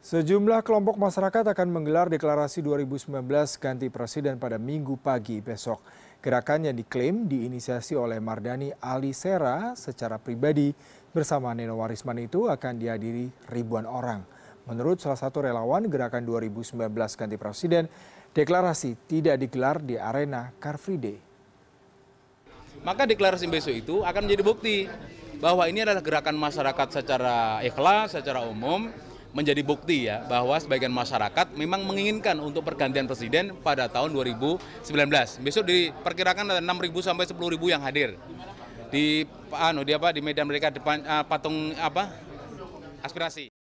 Sejumlah kelompok masyarakat akan menggelar deklarasi 2019 ganti presiden pada minggu pagi besok. Gerakan yang diklaim diinisiasi oleh Mardani Ali Sera secara pribadi bersama Neno Warisman itu akan dihadiri ribuan orang. Menurut salah satu relawan gerakan 2019 ganti presiden, deklarasi tidak digelar di arena Car Free Day. Maka deklarasi besok itu akan menjadi bukti bahwa ini adalah gerakan masyarakat secara ikhlas, secara umum, menjadi bukti ya bahwa sebagian masyarakat memang menginginkan untuk pergantian presiden pada tahun 2019. Besok diperkirakan ada 6.000 sampai 10.000 yang hadir di anu di apa di medan mereka depan uh, patung apa aspirasi